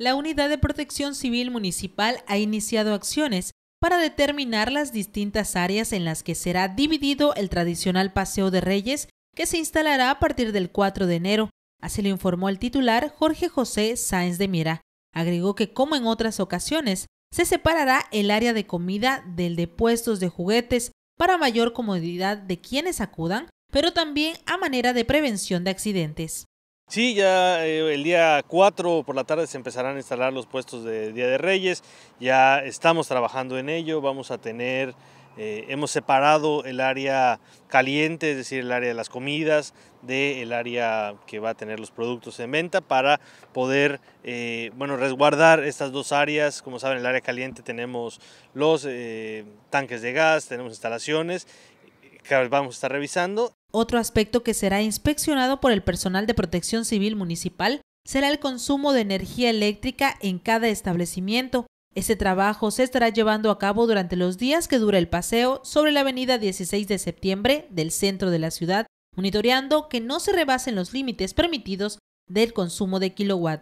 la Unidad de Protección Civil Municipal ha iniciado acciones para determinar las distintas áreas en las que será dividido el tradicional Paseo de Reyes que se instalará a partir del 4 de enero, así lo informó el titular Jorge José Sáenz de Mira. Agregó que como en otras ocasiones, se separará el área de comida del de puestos de juguetes para mayor comodidad de quienes acudan, pero también a manera de prevención de accidentes. Sí, ya eh, el día 4 por la tarde se empezarán a instalar los puestos de Día de Reyes, ya estamos trabajando en ello, vamos a tener, eh, hemos separado el área caliente, es decir, el área de las comidas, del área que va a tener los productos en venta para poder, eh, bueno, resguardar estas dos áreas. Como saben, el área caliente tenemos los tanques de gas, tenemos instalaciones que vamos a estar revisando otro aspecto que será inspeccionado por el personal de protección civil municipal será el consumo de energía eléctrica en cada establecimiento. Ese trabajo se estará llevando a cabo durante los días que dura el paseo sobre la avenida 16 de septiembre del centro de la ciudad, monitoreando que no se rebasen los límites permitidos del consumo de kilowatt.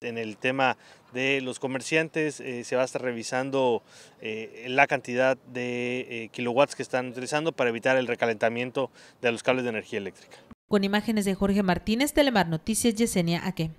En el tema de los comerciantes eh, se va a estar revisando eh, la cantidad de eh, kilowatts que están utilizando para evitar el recalentamiento de los cables de energía eléctrica. Con imágenes de Jorge Martínez, Telemar Noticias, Yesenia Aque.